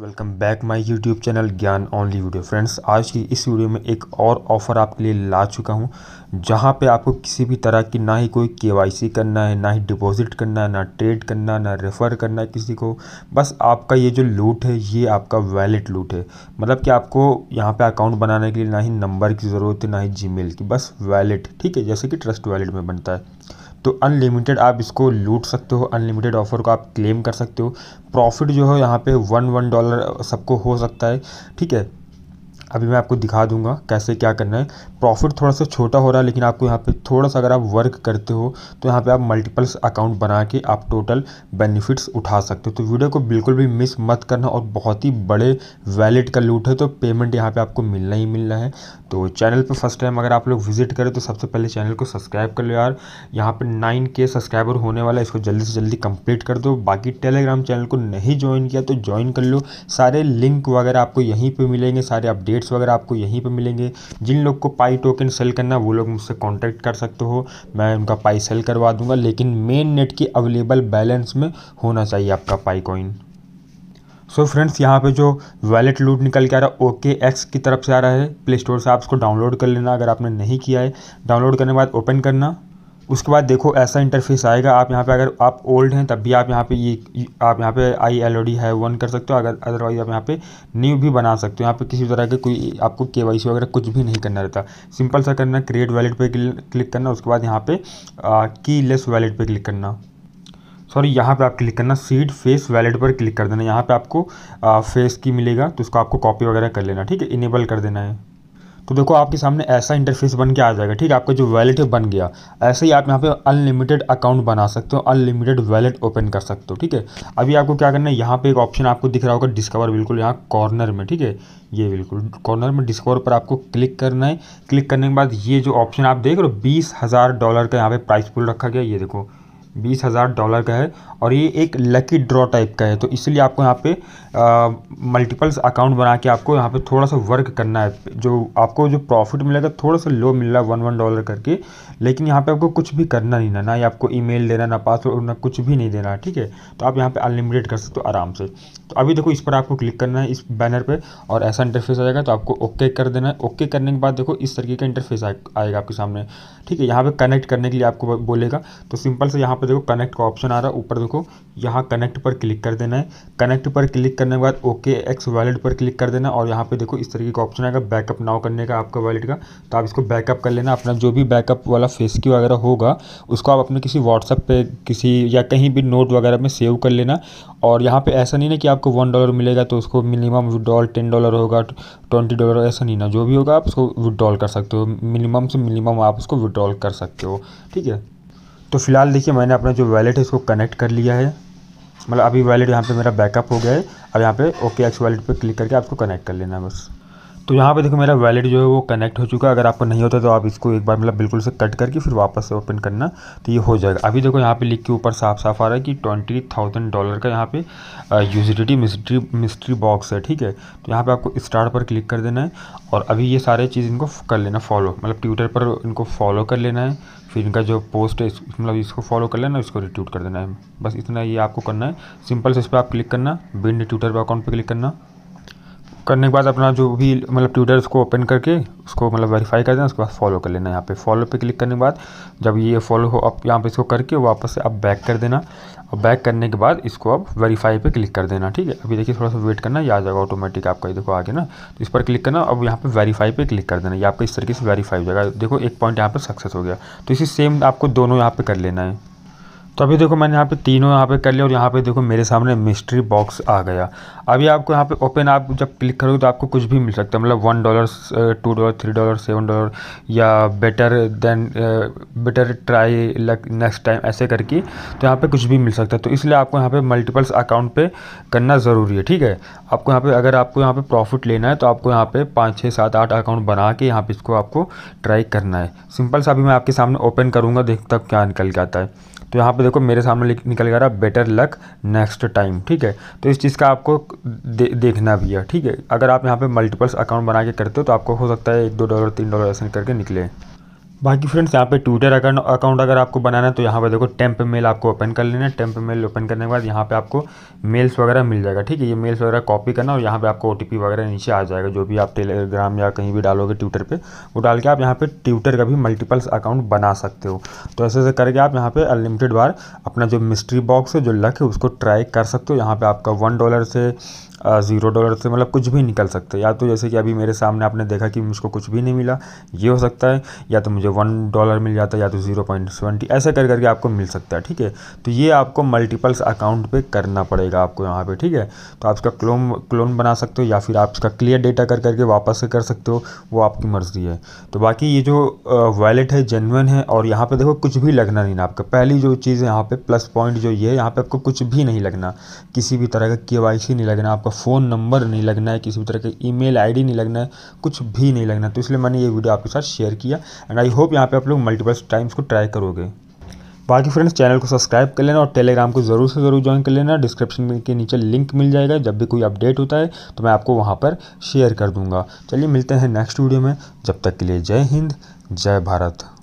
welcome back my YouTube channel Gyan only video friends आज की इस वीडियो में एक और ऑफ़र आपके लिए ला चुका हूं जहां पे आपको किसी भी तरह की ना ही कोई केवाईसी करना है ना ही डिपॉजिट करना है ना ट्रेड करना ना रेफ़र करना है किसी को बस आपका ये जो लूट है ये आपका वैलेट लूट है मतलब कि आपको यहाँ पर अकाउंट बनाने के लिए ना ही नंबर की ज़रूरत है ना ही जी की बस वैलेट ठीक है जैसे कि ट्रस्ट वैलेट में बनता है तो अनलिमिटेड आप इसको लूट सकते हो अनलिमिटेड ऑफ़र को आप क्लेम कर सकते हो प्रॉफिट जो है यहाँ पे वन वन डॉलर सबको हो सकता है ठीक है अभी मैं आपको दिखा दूंगा कैसे क्या करना है प्रॉफिट थोड़ा सा छोटा हो रहा है लेकिन आपको यहाँ पे थोड़ा सा अगर आप वर्क करते हो तो यहाँ पे आप मल्टीपल्स अकाउंट बना के आप टोटल बेनिफिट्स उठा सकते हो तो वीडियो को बिल्कुल भी मिस मत करना और बहुत ही बड़े वैलेट का लूट है तो पेमेंट यहाँ पर आपको मिलना ही मिलना है तो चैनल पर फर्स्ट टाइम अगर आप लोग विजिट करें तो सबसे पहले चैनल को सब्सक्राइब कर लो यार यहाँ पर नाइन के सब्सक्राइबर होने वाला है इसको जल्दी से जल्दी कंप्लीट कर दो बाकी टेलीग्राम चैनल को नहीं ज्वाइन किया तो ज्वाइन कर लो सारे लिंक वगैरह आपको यहीं पर मिलेंगे सारे अपडेट अपडेट्स वगैरह आपको यहीं पर मिलेंगे जिन लोग को पाई टोकन सेल करना वो लोग मुझसे कॉन्टैक्ट कर सकते हो मैं उनका पाई सेल करवा दूंगा लेकिन मेन नेट की अवेलेबल बैलेंस में होना चाहिए आपका पाई कॉइन सो फ्रेंड्स यहाँ पे जो वैलेट लूट निकल के आ रहा है ओके एक्स की तरफ से आ रहा है प्ले स्टोर से आप उसको डाउनलोड कर लेना अगर आपने नहीं किया है डाउनलोड करने के बाद ओपन करना उसके बाद देखो ऐसा इंटरफेस आएगा आप यहाँ पे अगर आप ओल्ड हैं तब भी आप यहाँ पे ये आप यहाँ पे आई एल ओ डी है वन कर सकते हो अगर अदरवाइज आप यहाँ पे न्यू भी बना सकते हो यहाँ पे किसी तरह के कोई आपको के वाई सी वगैरह कुछ भी नहीं करना रहता सिंपल सा करना क्रिएट वैलेट पे क्लिक करना उसके बाद यहाँ पे की लेस वैलेट पर क्लिक करना सॉरी यहाँ पे आप क्लिक करना सीड फेस वैलेट पर क्लिक कर देना यहाँ पे आपको फेस की मिलेगा तो उसको आपको कॉपी वगैरह कर लेना ठीक है इनेबल कर देना है तो देखो आपके सामने ऐसा इंटरफेस बन के आ जाएगा ठीक है आपका जो वैलेट है बन गया ऐसे ही आप यहाँ पे अनलिमिटेड अकाउंट बना सकते हो अनलिमिटेड वैलेट ओपन कर सकते हो ठीक है अभी आपको क्या करना है यहाँ पे एक ऑप्शन आपको दिख रहा होगा डिस्कवर बिल्कुल यहाँ कॉर्नर में ठीक है ये बिल्कुल कॉर्नर में डिस्कवर पर आपको क्लिक करना है क्लिक करने के बाद ये जो ऑप्शन आप देख रहे हो बीस हज़ार डॉलर का यहाँ पे प्राइस पुल रखा गया ये देखो बीस हज़ार डॉलर का है और ये एक लकी ड्रॉ टाइप का है तो इसलिए आपको यहाँ पे मल्टीपल्स अकाउंट बना के आपको यहाँ पे थोड़ा सा वर्क करना है जो आपको जो प्रॉफिट मिलेगा थोड़ा सा लो मिल रहा है वन वन डॉलर करके लेकिन यहाँ पे आपको कुछ भी करना नहीं ना ना ही आपको ईमेल देना ना पासवर्ड ना कुछ भी नहीं देना ठीक है तो आप यहाँ पे अनलिमिटेड कर सकते हो आराम से तो अभी देखो इस पर आपको क्लिक करना है इस बैनर पर और ऐसा इंटरफेस आ जाएगा तो आपको ओके कर देना है ओके करने के बाद देखो इस तरीके का इंटरफेस आएगा आपके सामने ठीक है यहाँ पर कनेक्ट करने के लिए आपको बोलेगा तो सिंपल से यहाँ पर देखो कनेक्ट का ऑप्शन आ रहा है ऊपर देखो यहाँ कनेक्ट पर क्लिक कर देना है कनेक्ट पर क्लिक करने के बाद ओके एक्स वैलेट पर क्लिक कर देना और यहाँ पे देखो इस तरीके का ऑप्शन आएगा बैकअप नाउ करने का आपका वैलेट का तो आप इसको बैकअप कर लेना अपना जो भी बैकअप वाला फेस की वगैरह होगा उसको आप अपने किसी व्हाट्सअप पे किसी या कहीं भी नोट वगैरह में सेव कर लेना और यहाँ पर ऐसा नहीं ना कि आपको वन डॉलर मिलेगा तो उसको मिनिमम विड्रॉल टेन डॉलर होगा ट्वेंटी डॉलर ऐसा नहीं ना जो भी होगा आप उसको विदड्रॉल कर सकते हो मिनिमम से मिनिमम आप उसको विदड्रॉल कर सकते हो ठीक है तो फिलहाल देखिए मैंने अपना जो वैलेट है इसको कनेक्ट कर लिया है मतलब अभी वैलेट यहाँ पे मेरा बैकअप हो गया है और यहाँ पे ओके एक्स वॉलेट पे क्लिक करके आपको कनेक्ट कर लेना है बस तो यहाँ पे देखो मेरा वैलेट जो है वो कनेक्ट हो चुका है अगर आपको नहीं होता तो आप इसको एक बार मतलब बिल्कुल से कट करके फिर वापस से ओपन करना तो ये हो जाएगा अभी देखो यहाँ पे लिख के ऊपर साफ साफ आ रहा है कि ट्वेंटी थाउजेंड डॉलर का यहाँ पे यूजिडिटी मिस्ट्री मिस्ट्री बॉक्स है ठीक है तो यहाँ पर आपको स्टार्ट पर क्लिक कर देना है और अभी ये सारे चीज़ इनको कर लेना फॉलो मतलब ट्विटर पर इनको फॉलो कर लेना है फिर इनका जो पोस्ट है मतलब इसको फॉलो कर लेना इसको रिट्यूट कर देना है बस इतना ये आपको करना है सिंपल से इस पर आप क्लिक करना बिन ट्विटर पर अकाउंट पर क्लिक करना करने के बाद अपना जो भी मतलब ट्विटर उसको ओपन करके उसको मतलब वेरीफाई कर देना उसके बाद फॉलो कर लेना यहाँ पे फॉलो पे क्लिक करने के बाद जब ये फॉलो हो आप यहाँ पे इसको करके वापस से आप बैक कर देना और बैक करने के बाद इसको आप वेरीफाई पे क्लिक कर देना ठीक है अभी देखिए थोड़ा सा वेट करना ये आ जाएगा ऑटोमेटिक आपका देखो आगे ना तो इस पर क्लिक करना अब यहाँ पर वेरीफाई पर क्लिक कर देना ये आपका इस तरीके से वेरीफाई हो जाएगा देखो एक पॉइंट यहाँ पर सक्सेस हो गया तो इसी सेम आपको दोनों यहाँ पर कर लेना है तो अभी देखो मैंने यहाँ पे तीनों यहाँ पे कर लिया और यहाँ पे देखो मेरे सामने मिस्ट्री बॉक्स आ गया अभी आपको यहाँ पे ओपन आप जब क्लिक करोगे तो आपको कुछ भी मिल सकता है मतलब one dollar two dollar three dollar seven dollar या better than better try luck next time ऐसे करके तो यहाँ पर कुछ भी मिल सकता है तो इसलिए आपको यहाँ पर मल्टीपल्स अकाउंट पर करना ज़रूरी है ठीक है आपको यहाँ पर अगर आपको यहाँ पर प्रॉफिट लेना है तो आपको यहाँ पर पाँच छः सात आठ अकाउंट बना के यहाँ पर इसको आपको ट्राई करना है सिंपल सा अभी मैं आपके सामने ओपन करूँगा देखता क्या निकल के आता है तो यहाँ पे देखो मेरे सामने निकल गया रहा बेटर लक नेक्स्ट टाइम ठीक है तो इस चीज़ का आपको दे, देखना भी है ठीक है अगर आप यहाँ पे मल्टीपल्स अकाउंट बना के करते हो तो आपको हो सकता है एक दो डॉलर तीन डॉलर ऐसे करके निकले बाकी फ्रेंड्स यहाँ पे ट्विटर अकाउंट अकाउंट अगर आपको बनाना है तो यहाँ पे देखो टेम्प मेल आपको ओपन कर लेना है टेम्प मेल ओपन करने के बाद यहाँ पे आपको मेल्स वगैरह मिल जाएगा ठीक है ये मेल्स वगैरह कॉपी करना और यहाँ पे आपको ओ वगैरह नीचे आ जाएगा जो भी आप टेलीग्राम या कहीं भी डालोगे ट्विटर पर वो डाल के आप यहाँ पर ट्विटर का भी मल्टीपल्स अकाउंट बना सकते हो तो ऐसे ऐसे करके आप यहाँ पर अनलिमिटेड बार अपना जो मिस्ट्री बॉक्स है जो लक है उसको ट्राई कर सकते हो यहाँ पर आपका वन डॉलर से ज़ीरो डॉलर से मतलब कुछ भी निकल सकता है या तो जैसे कि अभी मेरे सामने आपने देखा कि मुझको कुछ भी नहीं मिला ये हो सकता है या तो मुझे वन डॉलर मिल जाता है या तो ज़ीरो पॉइंट सेवेंटी ऐसे कर करके आपको मिल सकता है ठीक है तो ये आपको मल्टीपल्स अकाउंट पे करना पड़ेगा आपको यहाँ पे ठीक है तो आप इसका क्लोन क्लोन बना सकते हो या फिर आप इसका क्लियर डेटा कर करके वापस से कर सकते हो वो आपकी मर्ज़ी है तो बाकी ये जो वैलेट है जेनवन है और यहाँ पर देखो कुछ भी लगना नहीं ना आपका पहली जो चीज़ है यहाँ पर प्लस पॉइंट जो ये है यहाँ पर आपको कुछ भी नहीं लगना किसी भी तरह का के नहीं लगना आपका फ़ोन नंबर नहीं लगना है किसी भी तरह का ई मेल नहीं लगना है कुछ भी नहीं लगना तो इसलिए मैंने ये वीडियो आपके साथ शेयर किया एंड आई होप होप यहाँ पे आप लोग मल्टीपल टाइम्स को ट्राई करोगे बाकी फ्रेंड्स चैनल को सब्सक्राइब कर लेना और टेलीग्राम को ज़रूर से ज़रूर ज्वाइन कर लेना डिस्क्रिप्शन के नीचे लिंक मिल जाएगा जब भी कोई अपडेट होता है तो मैं आपको वहाँ पर शेयर कर दूंगा चलिए मिलते हैं नेक्स्ट वीडियो में जब तक के लिए जय हिंद जय भारत